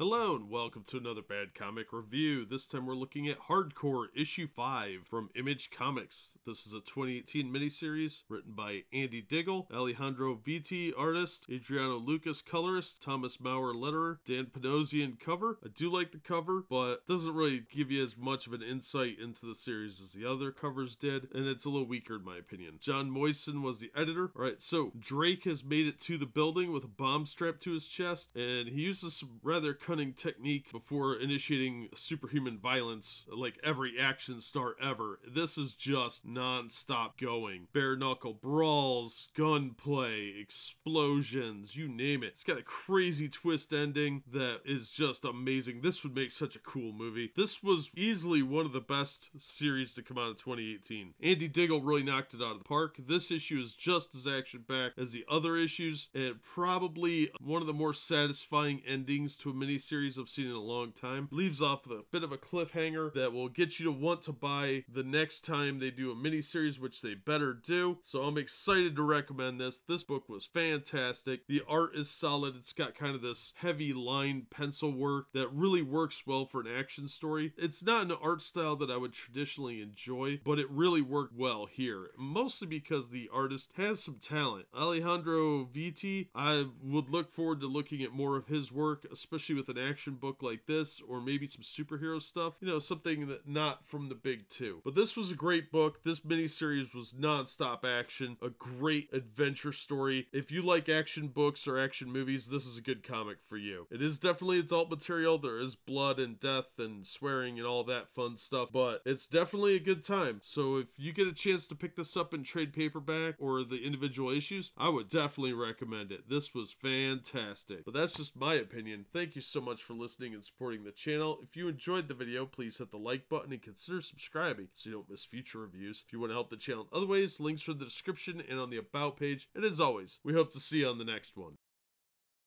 Hello and welcome to another bad comic review. This time we're looking at Hardcore issue 5 from Image Comics. This is a 2018 miniseries written by Andy Diggle, Alejandro Viti, artist, Adriano Lucas, colorist, Thomas Maurer, letterer, Dan Panosian, cover. I do like the cover, but doesn't really give you as much of an insight into the series as the other covers did, and it's a little weaker in my opinion. John Moisen was the editor. Alright, so Drake has made it to the building with a bomb strapped to his chest, and he uses some rather cunning technique before initiating superhuman violence like every action star ever. This is just non-stop going. Bare knuckle brawls, gunplay, explosions, you name it. It's got a crazy twist ending that is just amazing. This would make such a cool movie. This was easily one of the best series to come out of 2018. Andy Diggle really knocked it out of the park. This issue is just as action-packed as the other issues and probably one of the more satisfying endings to a mini miniseries I've seen in a long time. Leaves off with a bit of a cliffhanger that will get you to want to buy the next time they do a miniseries, which they better do. So I'm excited to recommend this. This book was fantastic. The art is solid. It's got kind of this heavy line pencil work that really works well for an action story. It's not an art style that I would traditionally enjoy, but it really worked well here, mostly because the artist has some talent. Alejandro Viti, I would look forward to looking at more of his work, especially with with an action book like this, or maybe some superhero stuff, you know, something that not from the big two. But this was a great book. This miniseries was non-stop action, a great adventure story. If you like action books or action movies, this is a good comic for you. It is definitely adult material. There is blood and death and swearing and all that fun stuff, but it's definitely a good time. So if you get a chance to pick this up in trade paperback or the individual issues, I would definitely recommend it. This was fantastic. But that's just my opinion. Thank you so so much for listening and supporting the channel. If you enjoyed the video, please hit the like button and consider subscribing so you don't miss future reviews. If you want to help the channel in other ways, links are in the description and on the About page. And as always, we hope to see you on the next one.